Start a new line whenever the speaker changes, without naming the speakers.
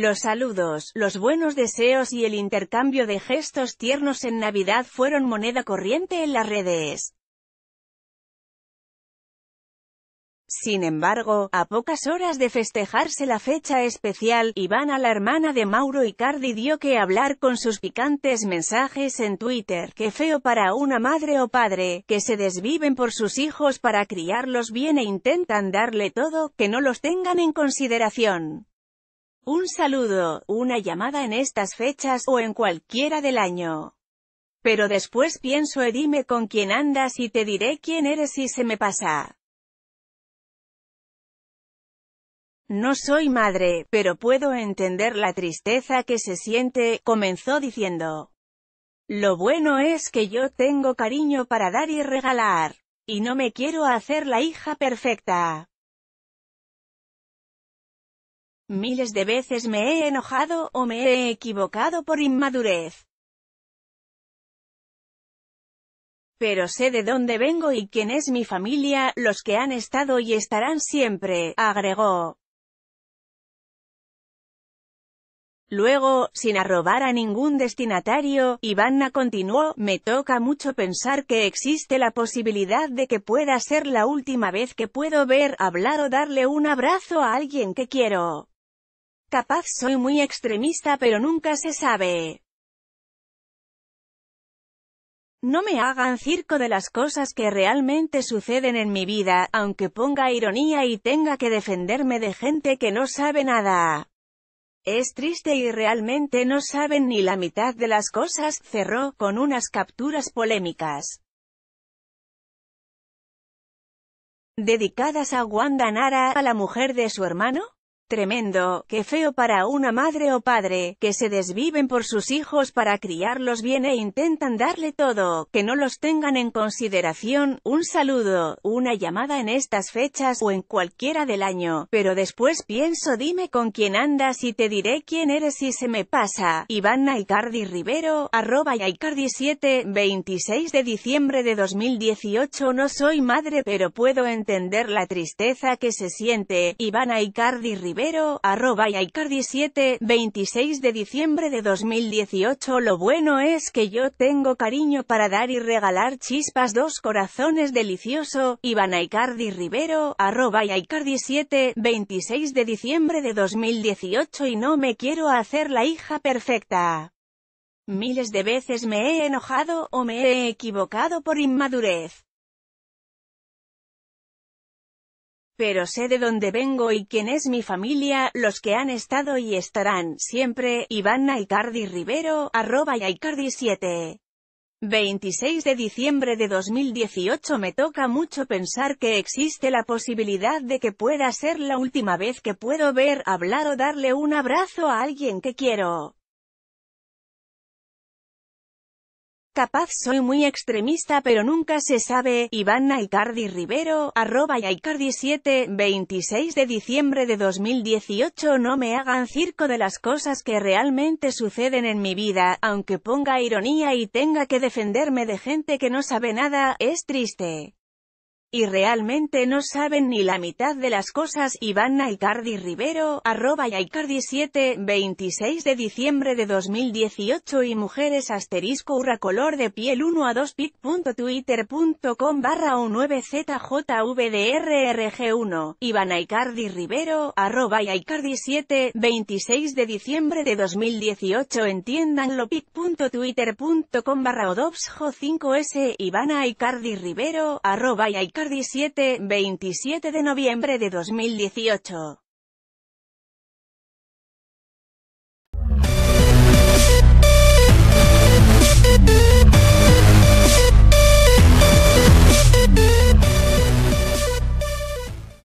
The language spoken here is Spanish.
Los saludos, los buenos deseos y el intercambio de gestos tiernos en Navidad fueron moneda corriente en las redes. Sin embargo, a pocas horas de festejarse la fecha especial, Ivana la hermana de Mauro Icardi dio que hablar con sus picantes mensajes en Twitter, que feo para una madre o padre, que se desviven por sus hijos para criarlos bien e intentan darle todo, que no los tengan en consideración un saludo, una llamada en estas fechas o en cualquiera del año. Pero después pienso e dime con quién andas y te diré quién eres y se me pasa. No soy madre, pero puedo entender la tristeza que se siente, comenzó diciendo. Lo bueno es que yo tengo cariño para dar y regalar. Y no me quiero hacer la hija perfecta. Miles de veces me he enojado o me he equivocado por inmadurez. Pero sé de dónde vengo y quién es mi familia, los que han estado y estarán siempre, agregó. Luego, sin arrobar a ningún destinatario, Ivanna continuó, me toca mucho pensar que existe la posibilidad de que pueda ser la última vez que puedo ver, hablar o darle un abrazo a alguien que quiero. Capaz soy muy extremista pero nunca se sabe. No me hagan circo de las cosas que realmente suceden en mi vida, aunque ponga ironía y tenga que defenderme de gente que no sabe nada. Es triste y realmente no saben ni la mitad de las cosas, cerró, con unas capturas polémicas. Dedicadas a Wanda Nara, a la mujer de su hermano, Tremendo, qué feo para una madre o padre, que se desviven por sus hijos para criarlos bien e intentan darle todo, que no los tengan en consideración, un saludo, una llamada en estas fechas o en cualquiera del año, pero después pienso dime con quién andas y te diré quién eres y se me pasa. Ivana Icardi Rivero, arroba 7, 26 de diciembre de 2018 No soy madre pero puedo entender la tristeza que se siente, Ivana Icardi Rivero. Rivero, arroba icardi 7, 26 de diciembre de 2018 Lo bueno es que yo tengo cariño para dar y regalar chispas dos corazones delicioso, Ivana Icardi Rivero, arroba icardi 7, 26 de diciembre de 2018 y no me quiero hacer la hija perfecta. Miles de veces me he enojado o me he equivocado por inmadurez. pero sé de dónde vengo y quién es mi familia, los que han estado y estarán, siempre, Iván Icardi Rivero, arroba Aicardi 7. 26 de diciembre de 2018 Me toca mucho pensar que existe la posibilidad de que pueda ser la última vez que puedo ver, hablar o darle un abrazo a alguien que quiero. Capaz soy muy extremista pero nunca se sabe, Iván Aicardi Rivero, arroba Aicardi 7, 26 de diciembre de 2018 No me hagan circo de las cosas que realmente suceden en mi vida, aunque ponga ironía y tenga que defenderme de gente que no sabe nada, es triste y realmente no saben ni la mitad de las cosas. Ivana Icardi Rivero, arroba icardi 7, 26 de diciembre de 2018 y mujeres asterisco urracolor de piel 1 a 2 pic.twitter.com barra o 9 zjvdrrg 1 Ivana Icardi Rivero, arroba icardi 7, 26 de diciembre de 2018 entiéndanlo pic.twitter.com barra 5s, Ivana Icardi Rivero, arroba 17, 27 de noviembre de 2018.